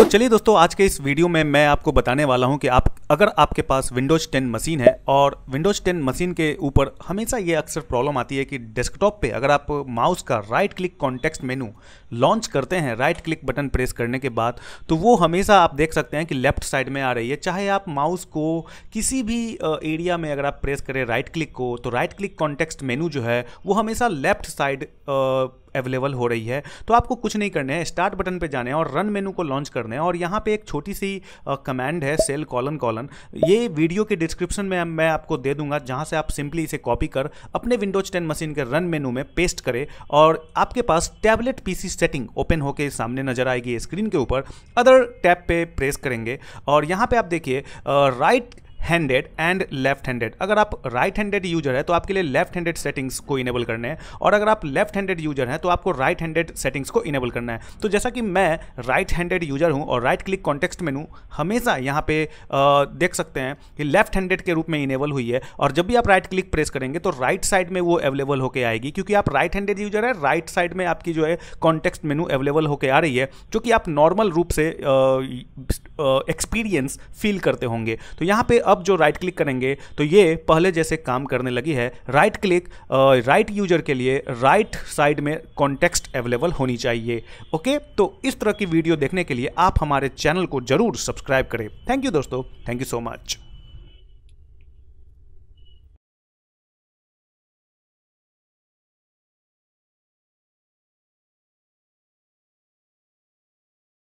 तो चलिए दोस्तों आज के इस वीडियो में मैं आपको बताने वाला हूं कि आप अगर आपके पास विंडोज़ 10 मशीन है और विंडोज़ 10 मशीन के ऊपर हमेशा ये अक्सर प्रॉब्लम आती है कि डेस्कटॉप पे अगर आप माउस का right click context menu launch करते हैं राइट क्लिक बटन प्रेस करने के बाद तो वो हमेशा आप देख सकते हैं कि लेफ्ट साइड में आ रही है चाहे आप माउस को किसी भी एरिया में अगर आप प्रेस करें राइट क्लिक को तो राइट क्लिक कॉन्टेक्स्ट मेनू जो है वो हमेशा लेफ्ट साइड अवेलेबल हो रही है तो आपको कुछ नहीं करने है स्टार्ट बटन पे जाने हैं और रन मेनू को लॉन्च करने है और यहाँ पे एक छोटी सी कमांड है सेल कॉलन कॉलन संचालन ये वीडियो के डिस्क्रिप्शन में मैं आपको दे दूंगा जहां से आप सिंपली इसे कॉपी कर अपने विंडोज टेन मशीन के रन मेनू में पेस्ट करें और आपके पास टैबलेट पीसी सेटिंग ओपन होकर सामने नजर आएगी स्क्रीन के ऊपर अदर टैब पे प्रेस करेंगे और यहां पे आप देखिए right handed and left handed अगर आप राइट हैंडेड यूजर है तो आपके लिए लेफ्ट हैंडेड सेटिंग्स को इनेबल करने हैं और अगर आप लेफ्ट हैंडेड यूजर हैं तो आपको राइट हैंडेड सेटिंग्स को इनेबल करना है तो जैसा कि मैं राइट हैंडेड यूजर हूं और राइट क्लिक कॉन्टेक्स्ट मेनू हमेशा यहाँ पे आ, देख सकते हैं कि लेफ्ट हैंडेड के रूप में इनेबल हुई है और जब भी आप राइट क्लिक प्रेस करेंगे तो राइट साइड में वो अवेलेबल होकर आएगी क्योंकि आप राइट हैंडेड यूजर है राइट साइड में आपकी जो है कॉन्टेक्स्ट मेनू अवेलेबल होकर आ रही है जो कि आप नॉर्मल रूप से एक्सपीरियंस फील करते होंगे तो यहाँ पर अब जो राइट क्लिक करेंगे तो ये पहले जैसे काम करने लगी है राइट क्लिक राइट यूजर के लिए राइट साइड में कॉन्टेक्स्ट अवेलेबल होनी चाहिए ओके तो इस तरह की वीडियो देखने के लिए आप हमारे चैनल को जरूर सब्सक्राइब करें थैंक यू दोस्तों थैंक यू सो मच